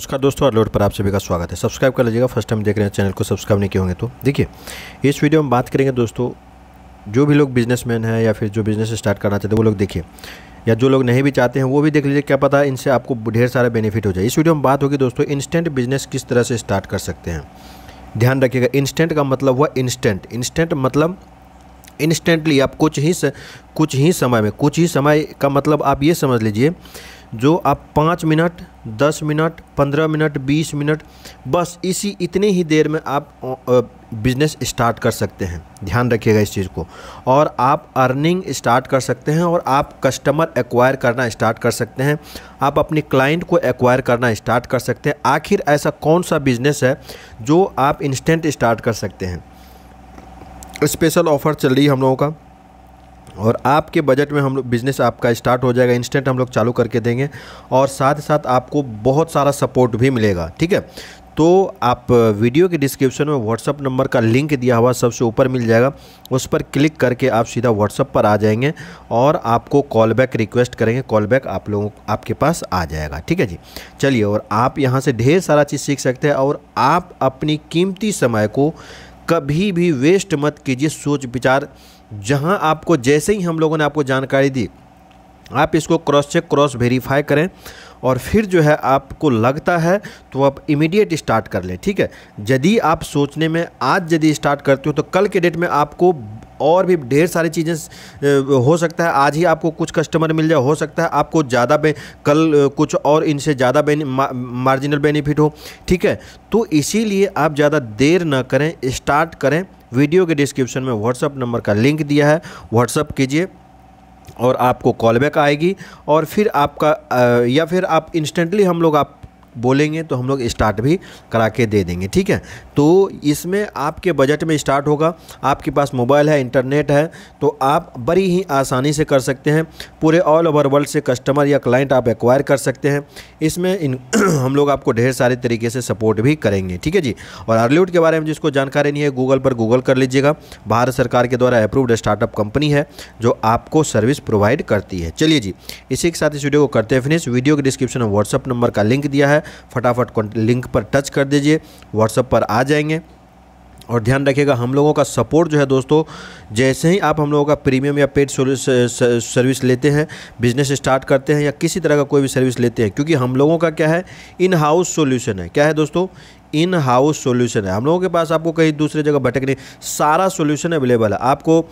नमस्कार दोस्तों अलोड पर आप सभी का स्वागत है सब्सक्राइब कर लीजिएगा फर्स्ट टाइम देख रहे हैं चैनल को सब्सक्राइब नहीं किए होंगे तो देखिए इस वीडियो में बात करेंगे दोस्तों जो भी लोग बिजनेसमैन हैं या फिर जो बिजनेस स्टार्ट करना चाहते हैं वो लोग देखिए या जो लोग नहीं भी चाहते हैं वो भी देख लीजिए क्या पता इनसे आपको ढेर सारा बेनिफिट हो जाए इस वीडियो में बात होगी दोस्तों इंस्टेंट बिजनेस किस तरह से स्टार्ट कर सकते हैं ध्यान रखिएगा इंस्टेंट का मतलब हुआ इंस्टेंट इंस्टेंट मतलब इंस्टेंटली आप कुछ ही कुछ ही समय में कुछ ही समय का मतलब आप ये समझ लीजिए जो आप पाँच मिनट दस मिनट पंद्रह मिनट बीस मिनट बस इसी इतनी ही देर में आप बिजनेस स्टार्ट कर सकते हैं ध्यान रखिएगा इस चीज़ को और आप अर्निंग स्टार्ट कर सकते हैं और आप कस्टमर एक्वायर करना स्टार्ट कर सकते हैं आप अपने क्लाइंट को एक्वायर करना स्टार्ट कर सकते हैं आखिर ऐसा कौन सा बिजनेस है जो आप इंस्टेंट स्टार्ट कर सकते हैं स्पेशल ऑफ़र चल रही है हम लोगों का और आपके बजट में हम लोग बिज़नेस आपका स्टार्ट हो जाएगा इंस्टेंट हम लोग चालू करके देंगे और साथ ही साथ आपको बहुत सारा सपोर्ट भी मिलेगा ठीक है तो आप वीडियो uh, के डिस्क्रिप्शन में व्हाट्सअप नंबर का लिंक दिया हुआ सबसे ऊपर मिल जाएगा उस पर क्लिक करके आप सीधा व्हाट्सअप पर आ जाएंगे और आपको कॉल बैक रिक्वेस्ट करेंगे कॉल बैक आप लोगों आपके पास आ जाएगा ठीक है जी चलिए और आप यहाँ से ढेर सारा चीज़ सीख सकते हैं और आप अपनी कीमती समय को कभी भी वेस्ट मत कीजिए सोच विचार जहां आपको जैसे ही हम लोगों ने आपको जानकारी दी आप इसको क्रॉस चेक क्रॉस वेरीफाई करें और फिर जो है आपको लगता है तो आप इमीडिएट स्टार्ट कर लें ठीक है यदि आप सोचने में आज यदि स्टार्ट करते हो तो कल के डेट में आपको और भी ढेर सारी चीज़ें हो सकता है आज ही आपको कुछ कस्टमर मिल जाए हो सकता है आपको ज़्यादा कल कुछ और इनसे ज़्यादा बेनि, मा, मार्जिनल बेनिफिट हो ठीक है तो इसीलिए आप ज़्यादा देर ना करें स्टार्ट करें वीडियो के डिस्क्रिप्शन में व्हाट्सअप नंबर का लिंक दिया है व्हाट्सअप कीजिए और आपको कॉल बैक आएगी और फिर आपका या फिर आप इंस्टेंटली हम लोग आप बोलेंगे तो हम लोग स्टार्ट भी करा के दे देंगे ठीक है तो इसमें आपके बजट में स्टार्ट होगा आपके पास मोबाइल है इंटरनेट है तो आप बड़ी ही आसानी से कर सकते हैं पूरे ऑल ओवर वर्ल्ड से कस्टमर या क्लाइंट आप एक्वायर कर सकते हैं इसमें इन हम लोग आपको ढेर सारे तरीके से सपोर्ट भी करेंगे ठीक है जी और अर्लीवुड के बारे में जिसको जानकारी नहीं है गूगल पर गूगल कर लीजिएगा भारत सरकार के द्वारा अप्रूव्ड स्टार्टअप कंपनी है जो आपको सर्विस प्रोवाइड करती है चलिए जी इसी के साथ इस वीडियो को करते हैं फिनिश वीडियो के डिस्क्रिप्शन में व्हाट्सअप नंबर का लिंक दिया है फटाफट लिंक पर टच कर दीजिए व्हाट्सअप पर आ जाएंगे और ध्यान रखिएगा हम लोगों का सपोर्ट जो है दोस्तों जैसे ही आप हम लोगों का प्रीमियम या पेड सर्विस लेते हैं बिजनेस स्टार्ट करते हैं या किसी तरह का कोई भी सर्विस लेते हैं क्योंकि हम लोगों का क्या है इन हाउस सोल्यूशन है क्या है दोस्तों इन हाउस सॉल्यूशन है हम लोगों के पास आपको कहीं दूसरे जगह भटकने सारा सॉल्यूशन अवेलेबल है आपको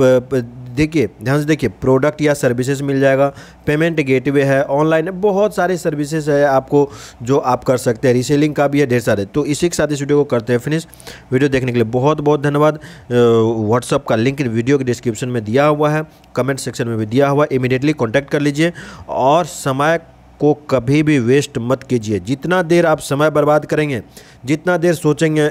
देखिए ध्यान से देखिए प्रोडक्ट या सर्विसेज मिल जाएगा पेमेंट गेटवे है ऑनलाइन है बहुत सारे सर्विसेज है आपको जो आप कर सकते हैं रीसेलिंग का भी है ढेर सारे तो इसी के साथ इस वीडियो को करते हैं फिनिश वीडियो देखने के लिए बहुत बहुत धन्यवाद व्हाट्सअप का लिंक वीडियो के डिस्क्रिप्शन में दिया हुआ है कमेंट सेक्शन में भी दिया हुआ है इमीडिएटली कॉन्टैक्ट कर लीजिए और समय को कभी भी वेस्ट मत कीजिए जितना देर आप समय बर्बाद करेंगे जितना देर सोचेंगे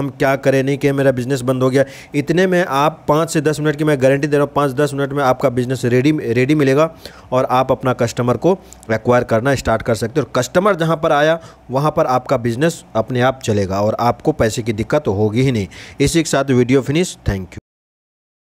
हम क्या करें नहीं कि मेरा बिज़नेस बंद हो गया इतने में आप पाँच से दस मिनट की मैं गारंटी दे रहा हूँ पाँच दस मिनट में आपका बिज़नेस रेडी रेडी मिलेगा और आप अपना कस्टमर को एक्वायर करना स्टार्ट कर सकते हो और कस्टमर जहाँ पर आया वहाँ पर आपका बिज़नेस अपने आप चलेगा और आपको पैसे की दिक्कत होगी ही नहीं इसी के साथ वीडियो फिनिश थैंक यू